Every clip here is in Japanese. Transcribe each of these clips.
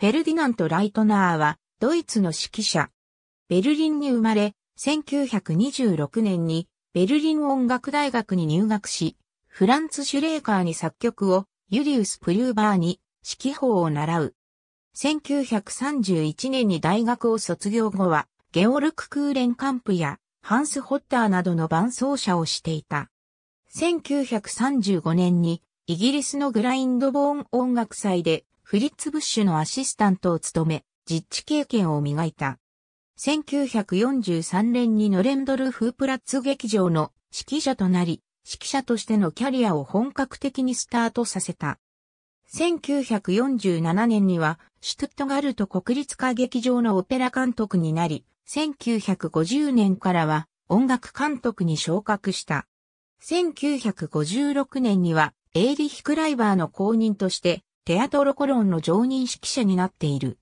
フェルディナント・ライトナーは、ドイツの指揮者。ベルリンに生まれ、1926年にベルリン音楽大学に入学し、フランツ・シュレーカーに作曲を、ユリウス・プリューバーに指揮法を習う。1931年に大学を卒業後は、ゲオルク・クーレンカンプやハンス・ホッターなどの伴奏者をしていた。1935年にイギリスのグラインドボーン音楽祭でフリッツ・ブッシュのアシスタントを務め、実地経験を磨いた。1943年にノレンドルフープラッツ劇場の指揮者となり、指揮者としてのキャリアを本格的にスタートさせた。1947年には、シュトゥットガルト国立歌劇場のオペラ監督になり、1950年からは音楽監督に昇格した。1956年には、エイリヒ・クライバーの公認として、テアトロコロンの常任指揮者になっている。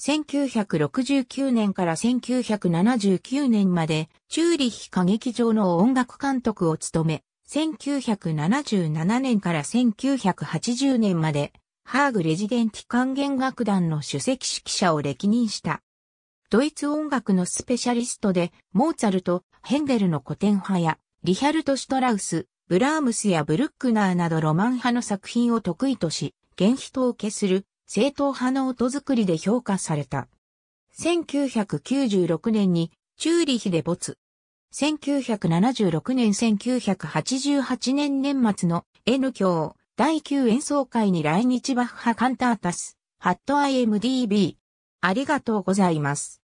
1969年から1979年まで、チューリッヒ歌劇場の音楽監督を務め、1977年から1980年まで、ハーグレジデンティ管弦楽団の首席指揮者を歴任した。ドイツ音楽のスペシャリストで、モーツァルト、ヘンデルの古典派や、リヒャルト・シュトラウス、ブラームスやブルックナーなどロマン派の作品を得意とし、現筆を消する正統派の音作りで評価された。1996年にチューリヒで没。1976年1988年年末の N 教第9演奏会に来日バッハカンタータス、ハット IMDB。ありがとうございます。